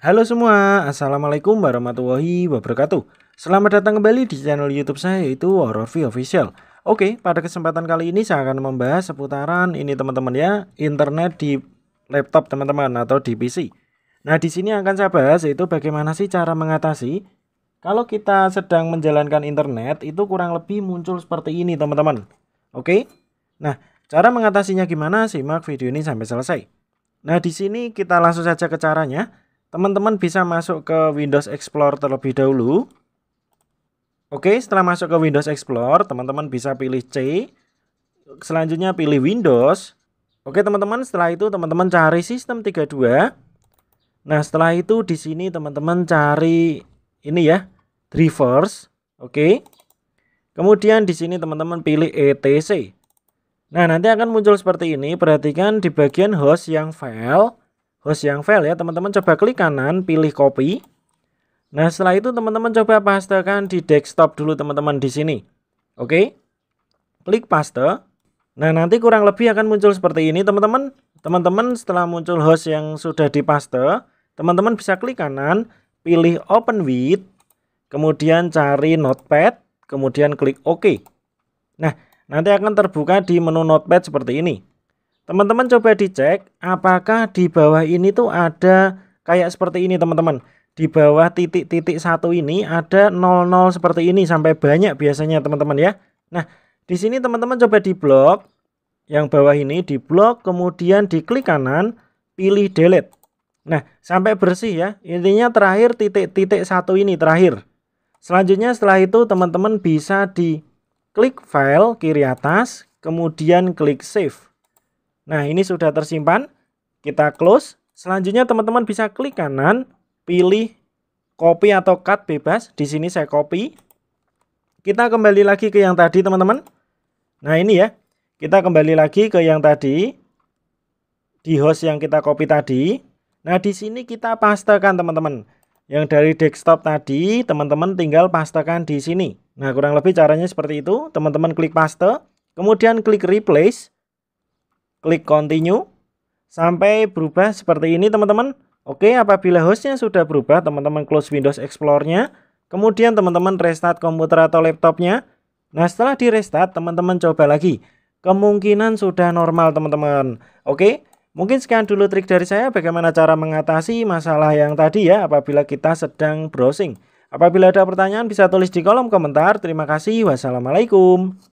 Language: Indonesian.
Halo semua, Assalamualaikum warahmatullahi wabarakatuh Selamat datang kembali di channel youtube saya yaitu Horror V Official Oke, pada kesempatan kali ini saya akan membahas seputaran ini teman-teman ya Internet di laptop teman-teman atau di PC Nah di sini akan saya bahas yaitu bagaimana sih cara mengatasi Kalau kita sedang menjalankan internet itu kurang lebih muncul seperti ini teman-teman Oke, nah cara mengatasinya gimana simak video ini sampai selesai Nah di sini kita langsung saja ke caranya Teman-teman bisa masuk ke Windows Explorer terlebih dahulu. Oke, setelah masuk ke Windows Explorer, teman-teman bisa pilih C. Selanjutnya pilih Windows. Oke, teman-teman, setelah itu teman-teman cari sistem 32. Nah, setelah itu di sini teman-teman cari ini ya, drivers. Oke. Kemudian di sini teman-teman pilih ETC. Nah, nanti akan muncul seperti ini. Perhatikan di bagian host yang file host yang file ya teman-teman coba klik kanan pilih copy nah setelah itu teman-teman coba paste kan di desktop dulu teman-teman di sini oke klik paste nah nanti kurang lebih akan muncul seperti ini teman-teman teman-teman setelah muncul host yang sudah dipaste teman-teman bisa klik kanan pilih open with kemudian cari notepad kemudian klik ok nah nanti akan terbuka di menu notepad seperti ini Teman-teman coba dicek apakah di bawah ini tuh ada kayak seperti ini teman-teman. Di bawah titik-titik satu ini ada 00 seperti ini sampai banyak biasanya teman-teman ya. Nah, di sini teman-teman coba di blok yang bawah ini di blok kemudian diklik kanan pilih delete. Nah, sampai bersih ya. Intinya terakhir titik-titik satu ini terakhir. Selanjutnya setelah itu teman-teman bisa di klik file kiri atas, kemudian klik save. Nah, ini sudah tersimpan. Kita close. Selanjutnya teman-teman bisa klik kanan, pilih copy atau cut bebas. Di sini saya copy. Kita kembali lagi ke yang tadi teman-teman. Nah, ini ya. Kita kembali lagi ke yang tadi. Di host yang kita copy tadi. Nah, di sini kita pastekan teman-teman. Yang dari desktop tadi, teman-teman tinggal pastekan di sini. Nah, kurang lebih caranya seperti itu. Teman-teman klik paste, kemudian klik replace klik continue sampai berubah seperti ini teman-teman. Oke, apabila hostnya sudah berubah, teman-teman close Windows Explorer-nya. Kemudian teman-teman restart komputer atau laptopnya. Nah, setelah di restart, teman-teman coba lagi. Kemungkinan sudah normal teman-teman. Oke, mungkin sekian dulu trik dari saya bagaimana cara mengatasi masalah yang tadi ya apabila kita sedang browsing. Apabila ada pertanyaan bisa tulis di kolom komentar. Terima kasih. Wassalamualaikum.